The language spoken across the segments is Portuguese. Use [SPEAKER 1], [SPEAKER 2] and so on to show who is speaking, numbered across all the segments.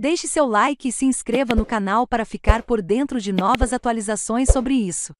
[SPEAKER 1] Deixe seu like e se inscreva no canal para ficar por dentro de novas atualizações sobre isso.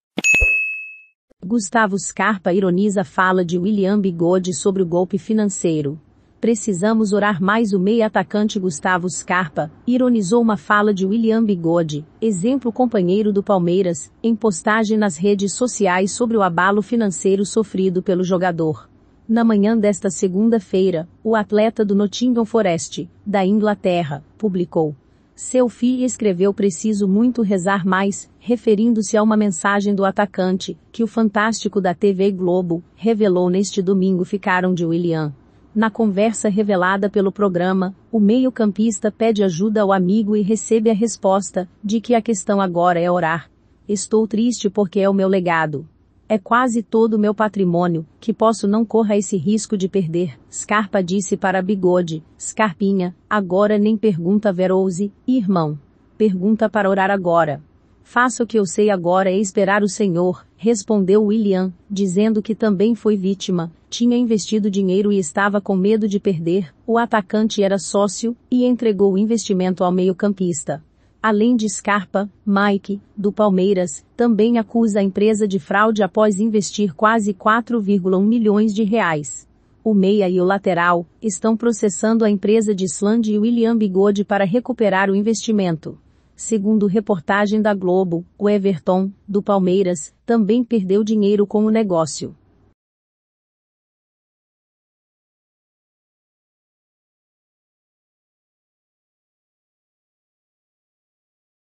[SPEAKER 1] Gustavo Scarpa ironiza fala de William Bigode sobre o golpe financeiro. Precisamos orar mais o meia atacante Gustavo Scarpa, ironizou uma fala de William Bigode, exemplo companheiro do Palmeiras, em postagem nas redes sociais sobre o abalo financeiro sofrido pelo jogador. Na manhã desta segunda-feira, o atleta do Nottingham Forest, da Inglaterra, publicou. Seu filho escreveu preciso muito rezar mais, referindo-se a uma mensagem do atacante, que o Fantástico da TV Globo, revelou neste domingo ficaram de William. Na conversa revelada pelo programa, o meio-campista pede ajuda ao amigo e recebe a resposta, de que a questão agora é orar. Estou triste porque é o meu legado. É quase todo o meu patrimônio, que posso não corra esse risco de perder, Scarpa disse para Bigode, Scarpinha, agora nem pergunta Verouse, irmão. Pergunta para orar agora. Faça o que eu sei agora é esperar o Senhor, respondeu William, dizendo que também foi vítima, tinha investido dinheiro e estava com medo de perder, o atacante era sócio, e entregou o investimento ao meio-campista. Além de Scarpa, Mike, do Palmeiras, também acusa a empresa de fraude após investir quase 4,1 milhões de reais. O meia e o lateral estão processando a empresa de Island e William Bigode para recuperar o investimento. Segundo reportagem da Globo, o Everton, do Palmeiras, também perdeu dinheiro com o negócio.